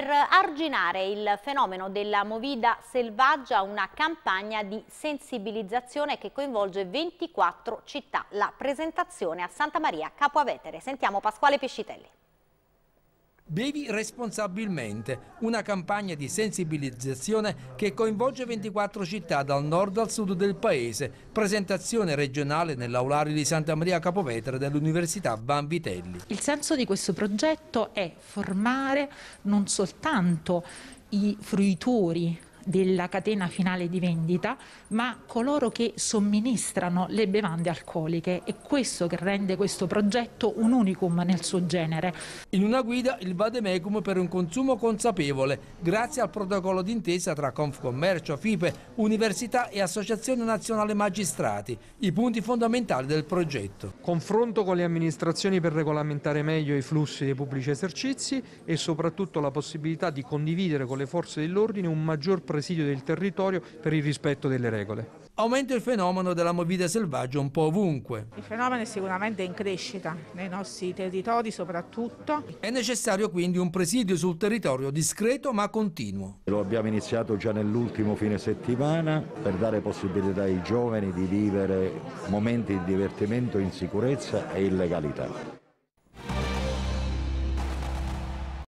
per arginare il fenomeno della movida selvaggia una campagna di sensibilizzazione che coinvolge 24 città. La presentazione a Santa Maria Capo Avetere. Sentiamo Pasquale Piscitelli. Bevi responsabilmente, una campagna di sensibilizzazione che coinvolge 24 città dal nord al sud del paese, presentazione regionale nell'aulario di Santa Maria Capovetere dell'Università Vanvitelli. Il senso di questo progetto è formare non soltanto i fruitori della catena finale di vendita, ma coloro che somministrano le bevande alcoliche. È questo che rende questo progetto un unicum nel suo genere. In una guida il Vademecum per un consumo consapevole, grazie al protocollo d'intesa tra Confcommercio, FIPE, Università e Associazione Nazionale Magistrati, i punti fondamentali del progetto. Confronto con le amministrazioni per regolamentare meglio i flussi dei pubblici esercizi e soprattutto la possibilità di condividere con le forze dell'ordine un maggior progetto presidio del territorio per il rispetto delle regole. Aumenta il fenomeno della movida selvaggia un po' ovunque. Il fenomeno è sicuramente in crescita nei nostri territori soprattutto. È necessario quindi un presidio sul territorio discreto ma continuo. Lo abbiamo iniziato già nell'ultimo fine settimana per dare possibilità ai giovani di vivere momenti di divertimento in sicurezza e illegalità.